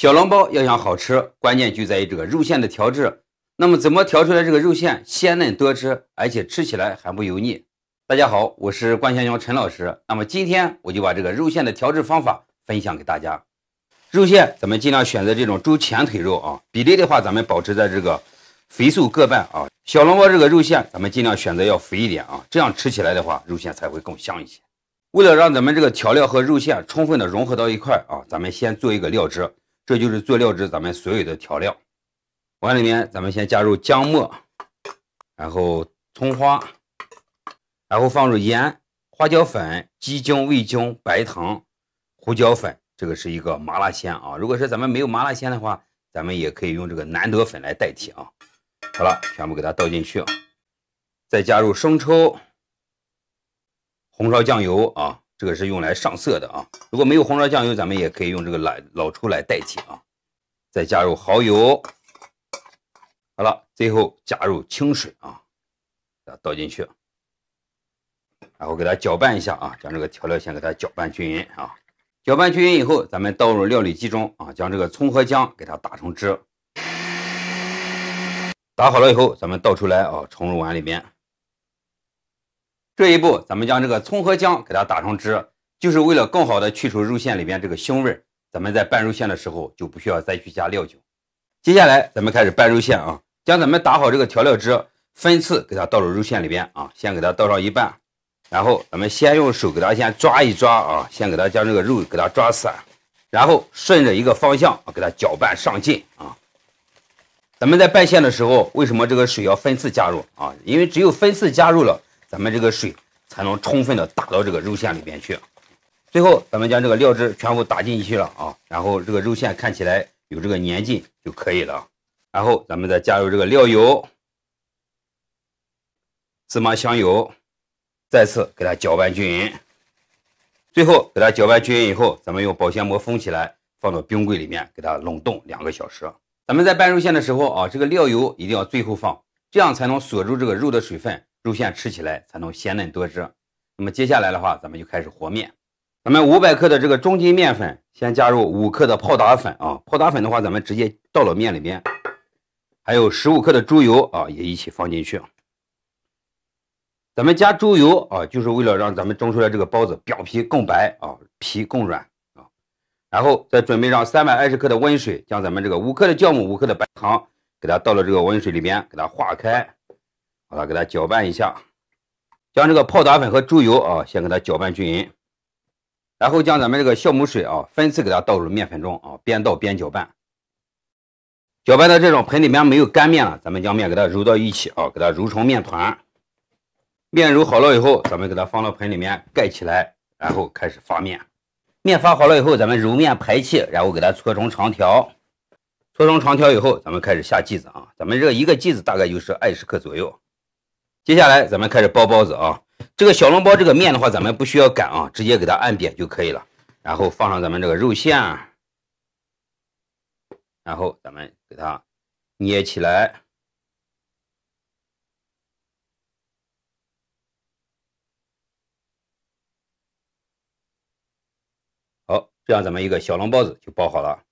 小笼包要想好吃，关键就在于这个肉馅的调制。那么怎么调出来这个肉馅鲜嫩多汁，而且吃起来还不油腻？大家好，我是关先生陈老师。那么今天我就把这个肉馅的调制方法分享给大家。肉馅咱们尽量选择这种猪前腿肉啊，比例的话咱们保持在这个肥瘦各半啊。小笼包这个肉馅咱们尽量选择要肥一点啊，这样吃起来的话肉馅才会更香一些。为了让咱们这个调料和肉馅充分的融合到一块啊，咱们先做一个料汁。这就是做料汁，咱们所有的调料碗里面，咱们先加入姜末，然后葱花，然后放入盐、花椒粉、鸡精、味精、白糖、胡椒粉，这个是一个麻辣鲜啊。如果说咱们没有麻辣鲜的话，咱们也可以用这个南德粉来代替啊。好了，全部给它倒进去，再加入生抽、红烧酱油啊。这个是用来上色的啊，如果没有红烧酱油，咱们也可以用这个老老抽来代替啊。再加入蚝油，好了，最后加入清水啊，给它倒进去，然后给它搅拌一下啊，将这个调料先给它搅拌均匀啊。搅拌均匀以后，咱们倒入料理机中啊，将这个葱和姜给它打成汁。打好了以后，咱们倒出来啊，盛入碗里面。这一步，咱们将这个葱和姜给它打成汁，就是为了更好的去除肉馅里边这个腥味儿。咱们在拌肉馅的时候就不需要再去加料酒。接下来，咱们开始拌肉馅啊，将咱们打好这个调料汁，分次给它倒入肉馅里边啊，先给它倒上一半，然后咱们先用手给它先抓一抓啊，先给它将这个肉给它抓散，然后顺着一个方向给它搅拌上劲啊。咱们在拌馅的时候，为什么这个水要分次加入啊？因为只有分次加入了。咱们这个水才能充分的打到这个肉馅里面去。最后，咱们将这个料汁全部打进去了啊，然后这个肉馅看起来有这个粘劲就可以了。然后咱们再加入这个料油、芝麻香油，再次给它搅拌均匀。最后给它搅拌均匀以后，咱们用保鲜膜封起来，放到冰柜里面给它冷冻两个小时。咱们在拌肉馅的时候啊，这个料油一定要最后放，这样才能锁住这个肉的水分。肉馅吃起来才能鲜嫩多汁。那么接下来的话，咱们就开始和面。咱们五百克的这个中筋面粉，先加入五克的泡打粉啊。泡打粉的话，咱们直接倒到面里面。还有十五克的猪油啊，也一起放进去。咱们加猪油啊，就是为了让咱们蒸出来这个包子表皮更白啊，皮更软啊。然后再准备上三百二十克的温水，将咱们这个五克的酵母、五克的白糖，给它倒到这个温水里边，给它化开。把它给它搅拌一下，将这个泡打粉和猪油啊，先给它搅拌均匀，然后将咱们这个酵母水啊，分次给它倒入面粉中啊，边倒边搅拌。搅拌到这种盆里面没有干面了，咱们将面给它揉到一起啊，给它揉成面团。面揉好了以后，咱们给它放到盆里面盖起来，然后开始发面。面发好了以后，咱们揉面排气，然后给它搓成长条。搓成长条以后，咱们开始下剂子啊，咱们这一个剂子大概就是二十克左右。接下来咱们开始包包子啊，这个小笼包这个面的话，咱们不需要擀啊，直接给它按扁就可以了。然后放上咱们这个肉馅，然后咱们给它捏起来。好，这样咱们一个小笼包子就包好了。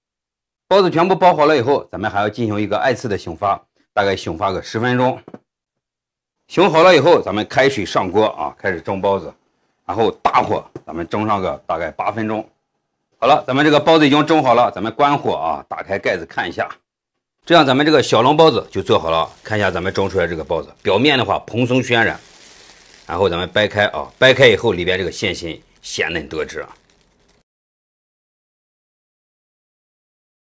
包子全部包好了以后，咱们还要进行一个二次的醒发，大概醒发个十分钟。醒好了以后，咱们开水上锅啊，开始蒸包子，然后大火咱们蒸上个大概八分钟。好了，咱们这个包子已经蒸好了，咱们关火啊，打开盖子看一下，这样咱们这个小笼包子就做好了。看一下咱们蒸出来这个包子表面的话蓬松暄软，然后咱们掰开啊，掰开以后里边这个馅心鲜嫩多汁啊。